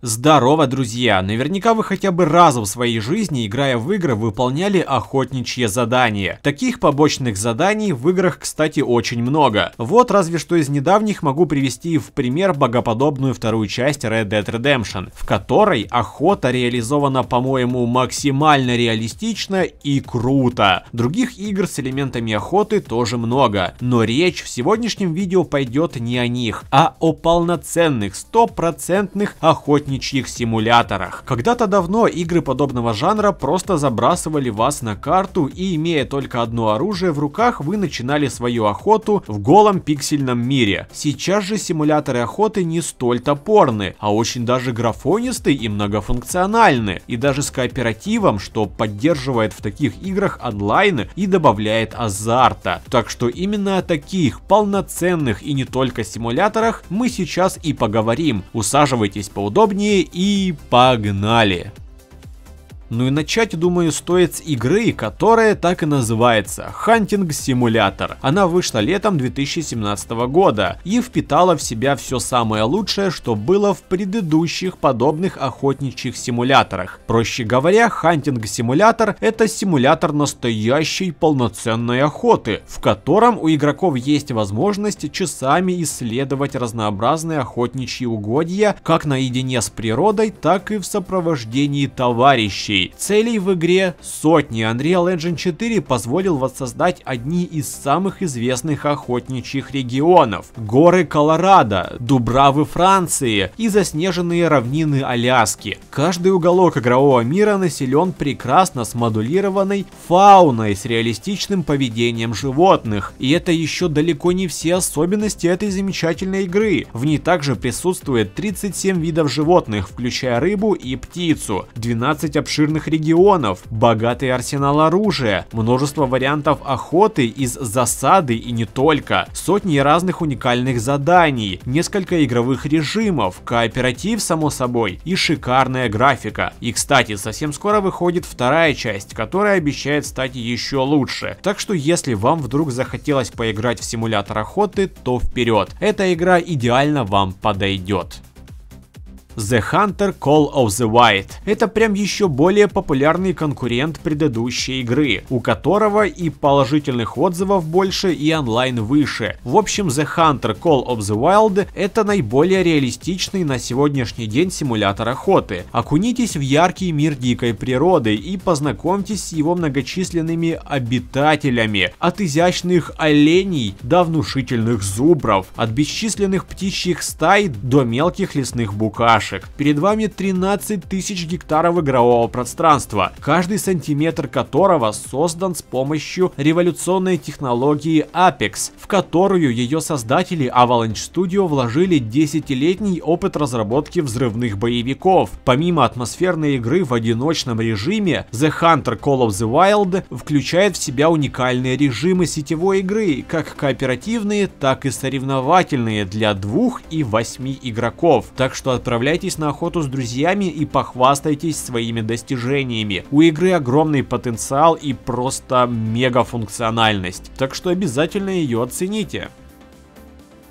Здорово, друзья! Наверняка вы хотя бы раз в своей жизни, играя в игры, выполняли охотничье задание. Таких побочных заданий в играх, кстати, очень много. Вот разве что из недавних могу привести в пример богоподобную вторую часть Red Dead Redemption, в которой охота реализована, по-моему, максимально реалистично и круто. Других игр с элементами охоты тоже много, но речь в сегодняшнем видео пойдет не о них, а о полноценных, стопроцентных охотничьих охотничьих симуляторах. Когда-то давно игры подобного жанра просто забрасывали вас на карту и имея только одно оружие в руках, вы начинали свою охоту в голом пиксельном мире. Сейчас же симуляторы охоты не столь топорны, а очень даже графонисты и многофункциональны. И даже с кооперативом, что поддерживает в таких играх онлайн и добавляет азарта. Так что именно о таких полноценных и не только симуляторах мы сейчас и поговорим. Усаживайтесь поудобнее парни, и погнали! Ну и начать, думаю, стоит с игры, которая так и называется – Hunting Simulator. Она вышла летом 2017 года и впитала в себя все самое лучшее, что было в предыдущих подобных охотничьих симуляторах. Проще говоря, Hunting Simulator – это симулятор настоящей полноценной охоты, в котором у игроков есть возможность часами исследовать разнообразные охотничьи угодья как наедине с природой, так и в сопровождении товарищей целей. Целей в игре сотни. Unreal Engine 4 позволил воссоздать одни из самых известных охотничьих регионов. Горы Колорадо, Дубравы Франции и заснеженные равнины Аляски. Каждый уголок игрового мира населен прекрасно смодулированной фауной с реалистичным поведением животных. И это еще далеко не все особенности этой замечательной игры. В ней также присутствует 37 видов животных, включая рыбу и птицу, 12 обширных обширных регионов, богатый арсенал оружия, множество вариантов охоты из засады и не только, сотни разных уникальных заданий, несколько игровых режимов, кооператив само собой и шикарная графика. И кстати, совсем скоро выходит вторая часть, которая обещает стать еще лучше. Так что если вам вдруг захотелось поиграть в симулятор охоты, то вперед. Эта игра идеально вам подойдет. The Hunter Call of the Wild. Это прям еще более популярный конкурент предыдущей игры, у которого и положительных отзывов больше, и онлайн выше. В общем, The Hunter Call of the Wild это наиболее реалистичный на сегодняшний день симулятор охоты. Окунитесь в яркий мир дикой природы и познакомьтесь с его многочисленными обитателями, от изящных оленей до внушительных зубров, от бесчисленных птичьих стай до мелких лесных букаш деревяшек. Перед вами 13 тысяч гектаров игрового пространства, каждый сантиметр которого создан с помощью революционной технологии Apex, в которую ее создатели Avalanche Studio вложили десятилетний опыт разработки взрывных боевиков. Помимо атмосферной игры в одиночном режиме, The Hunter Call of the Wild включает в себя уникальные режимы сетевой игры, как кооперативные, так и соревновательные для двух и восьми игроков. Так что отправляйте отправляйтесь на охоту с друзьями и похвастайтесь своими достижениями. У игры огромный потенциал и просто мега функциональность, так что обязательно ее оцените.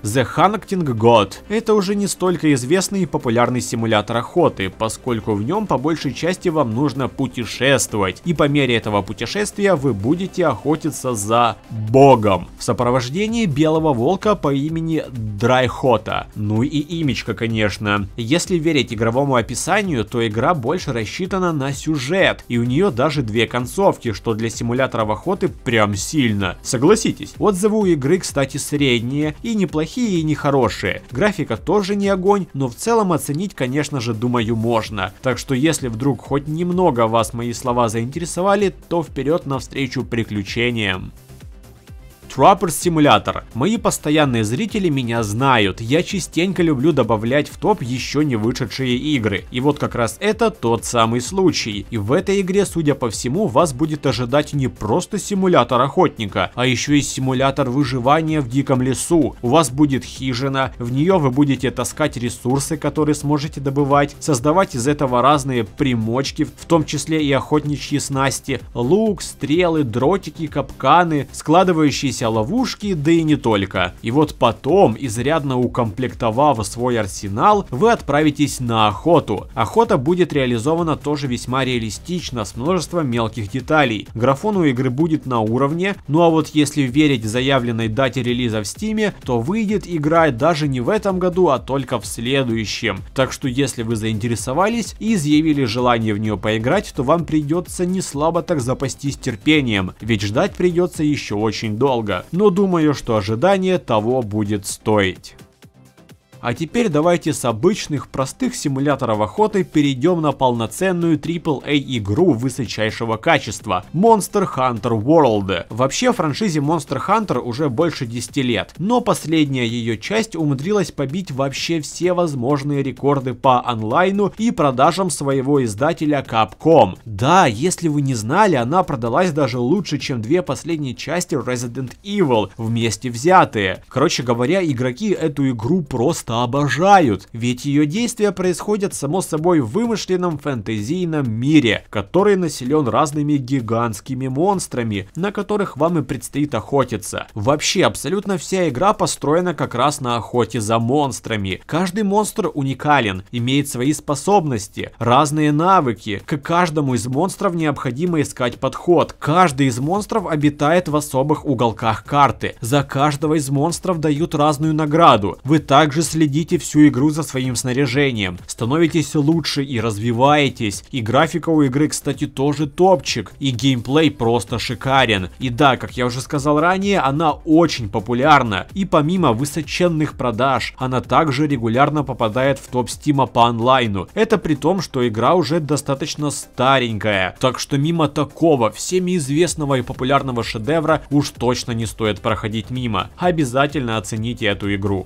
The Hunting God. Это уже не столько известный и популярный симулятор охоты, поскольку в нем по большей части вам нужно путешествовать. И по мере этого путешествия вы будете охотиться за богом. В сопровождении белого волка по имени Драйхота. Ну и имечко, конечно. Если верить игровому описанию, то игра больше рассчитана на сюжет. И у нее даже две концовки, что для симулятора охоты прям сильно. Согласитесь. Отзывы у игры, кстати, средние и неплохие плохие и нехорошие. Графика тоже не огонь, но в целом оценить, конечно же, думаю, можно. Так что если вдруг хоть немного вас мои слова заинтересовали, то вперед навстречу приключениям. Trapper Simulator. Мои постоянные зрители меня знают, я частенько люблю добавлять в топ еще не вышедшие игры. И вот как раз это тот самый случай. И в этой игре, судя по всему, вас будет ожидать не просто симулятор охотника, а еще и симулятор выживания в диком лесу. У вас будет хижина, в нее вы будете таскать ресурсы, которые сможете добывать, создавать из этого разные примочки, в том числе и охотничьи снасти, лук, стрелы, дротики, капканы, складывающиеся вчитися ловушки, да и не только. И вот потом, изрядно укомплектовав свой арсенал, вы отправитесь на охоту. Охота будет реализована тоже весьма реалистично, с множеством мелких деталей. Графон у игры будет на уровне, ну а вот если верить заявленной дате релиза в Стиме, то выйдет игра даже не в этом году, а только в следующем. Так что если вы заинтересовались и изъявили желание в нее поиграть, то вам придется не слабо так запастись терпением, ведь ждать придется еще очень долго много, но думаю, что ожидание того будет стоить. А теперь давайте с обычных простых симуляторов охоты перейдем на полноценную AAA игру высочайшего качества Monster Hunter World. Вообще франшизе Monster Hunter уже больше 10 лет, но последняя ее часть умудрилась побить вообще все возможные рекорды по онлайну и продажам своего издателя Capcom. Да, если вы не знали, она продалась даже лучше, чем две последние части Resident Evil вместе взятые. Короче говоря, игроки эту игру просто просто обожают, ведь ее действия происходят само собой в вымышленном фэнтезийном мире, который населен разными гигантскими монстрами, на которых вам и предстоит охотиться. Вообще, абсолютно вся игра построена как раз на охоте за монстрами. Каждый монстр уникален, имеет свои способности, разные навыки. К каждому из монстров необходимо искать подход. Каждый из монстров обитает в особых уголках карты. За каждого из монстров дают разную награду. Вы также следите следите всю игру за своим снаряжением, становитесь лучше и развиваетесь. И графика у игры, кстати, тоже топчик, и геймплей просто шикарен. И да, как я уже сказал ранее, она очень популярна, и помимо высоченных продаж, она также регулярно попадает в топ стима по онлайну. Это при том, что игра уже достаточно старенькая, так что мимо такого всеми известного и популярного шедевра уж точно не стоит проходить мимо. Обязательно оцените эту игру.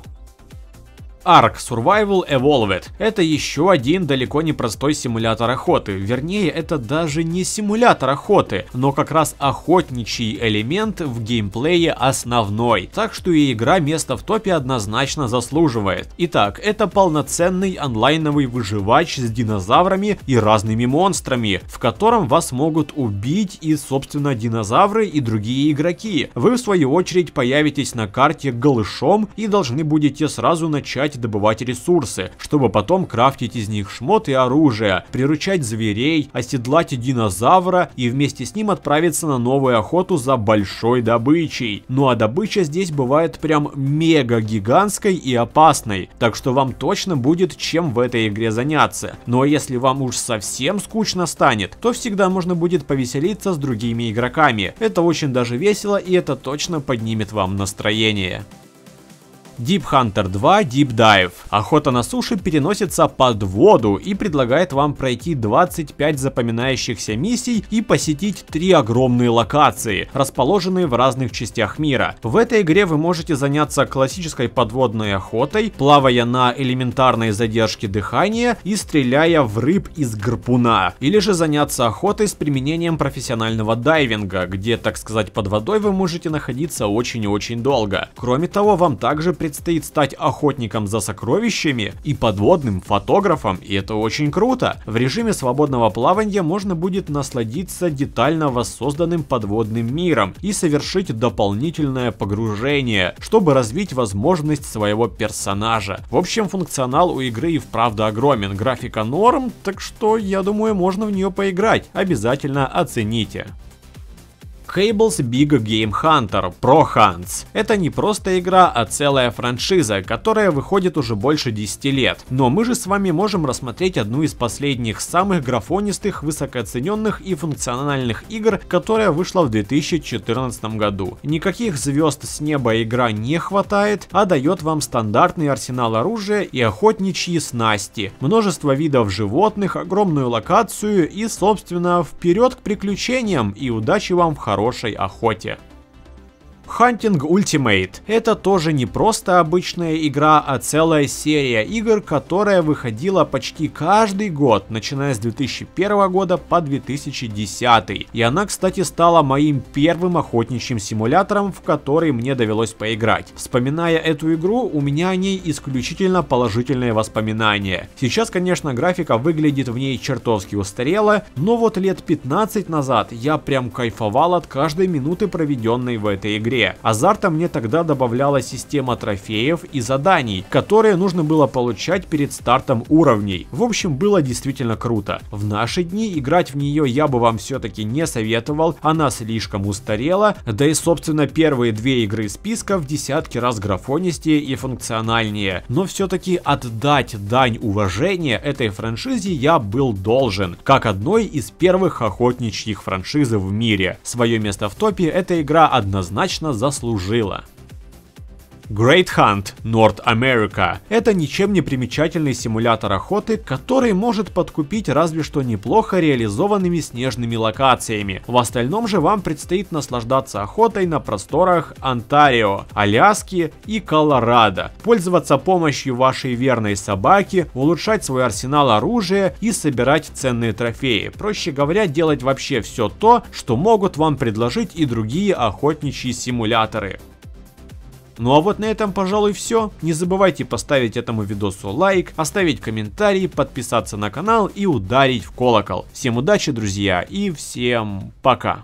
Ark Survival Evolved. Это еще один далеко не простой симулятор охоты. Вернее, это даже не симулятор охоты, но как раз охотничий элемент в геймплее основной. Так что и игра место в топе однозначно заслуживает. Итак, это полноценный онлайновый выживач с динозаврами и разными монстрами, в котором вас могут убить и, собственно, динозавры и другие игроки. Вы, в свою очередь, появитесь на карте голышом и должны будете сразу начать искать и добывать ресурсы, чтобы потом крафтить из них шмот и оружие, приручать зверей, оседлать динозавра и вместе с ним отправиться на новую охоту за большой добычей. Ну а добыча здесь бывает прям мега гигантской и опасной, так что вам точно будет чем в этой игре заняться. Но ну а если вам уж совсем скучно станет, то всегда можно будет повеселиться с другими игроками. Это очень даже весело и это точно поднимет вам настроение. Deep Hunter 2 Deep Dive. Охота на суши переносится под воду и предлагает вам пройти 25 запоминающихся миссий и посетить три огромные локации, расположенные в разных частях мира. В этой игре вы можете заняться классической подводной охотой, плавая на элементарной задержке дыхания и стреляя в рыб из гарпуна, или же заняться охотой с применением профессионального дайвинга, где, так сказать, под водой вы можете находиться очень и очень долго. Кроме того, вам также предлагают предстоит стать охотником за сокровищами и подводным фотографом, и это очень круто. В режиме свободного плавания можно будет насладиться детально воссозданным подводным миром и совершить дополнительное погружение, чтобы развить возможность своего персонажа. В общем, функционал у игры и вправду огромен, графика норм, так что я думаю, можно в нее поиграть, обязательно оцените. Cable's Big Game Hunter Pro Hunts. Это не просто игра, а целая франшиза, которая выходит уже больше 10 лет. Но мы же с вами можем рассмотреть одну из последних самых графонистых, высокооцененных и функциональных игр, которая вышла в 2014 году. Никаких звезд с неба игра не хватает, а дает вам стандартный арсенал оружия и охотничьи снасти, множество видов животных, огромную локацию и, собственно, вперед к приключениям и удачи вам в хорошем хорошей охоте. Hunting Ultimate. Это тоже не просто обычная игра, а целая серия игр, которая выходила почти каждый год, начиная с 2001 года по 2010. И она, кстати, стала моим первым охотничьим симулятором, в который мне довелось поиграть. Вспоминая эту игру, у меня о ней исключительно положительные воспоминания. Сейчас, конечно, графика выглядит в ней чертовски устарела, но вот лет 15 назад я прям кайфовал от каждой минуты, проведенной в этой игре игре. Азарта мне тогда добавляла система трофеев и заданий, которые нужно было получать перед стартом уровней. В общем, было действительно круто. В наши дни играть в нее я бы вам все-таки не советовал, она слишком устарела, да и собственно первые две игры списка в десятки раз графонистее и функциональнее. Но все-таки отдать дань уважения этой франшизе я был должен, как одной из первых охотничьих франшиз в мире. Свое место в топе эта игра однозначно заслужила. Great Hunt North America. Это ничем не примечательный симулятор охоты, который может подкупить разве что неплохо реализованными снежными локациями. В остальном же вам предстоит наслаждаться охотой на просторах Онтарио, Аляски и Колорадо, пользоваться помощью вашей верной собаки, улучшать свой арсенал оружия и собирать ценные трофеи. Проще говоря, делать вообще все то, что могут вам предложить и другие охотничьи симуляторы. Ну а вот на этом, пожалуй, все. Не забывайте поставить этому видосу лайк, оставить комментарий, подписаться на канал и ударить в колокол. Всем удачи, друзья, и всем пока!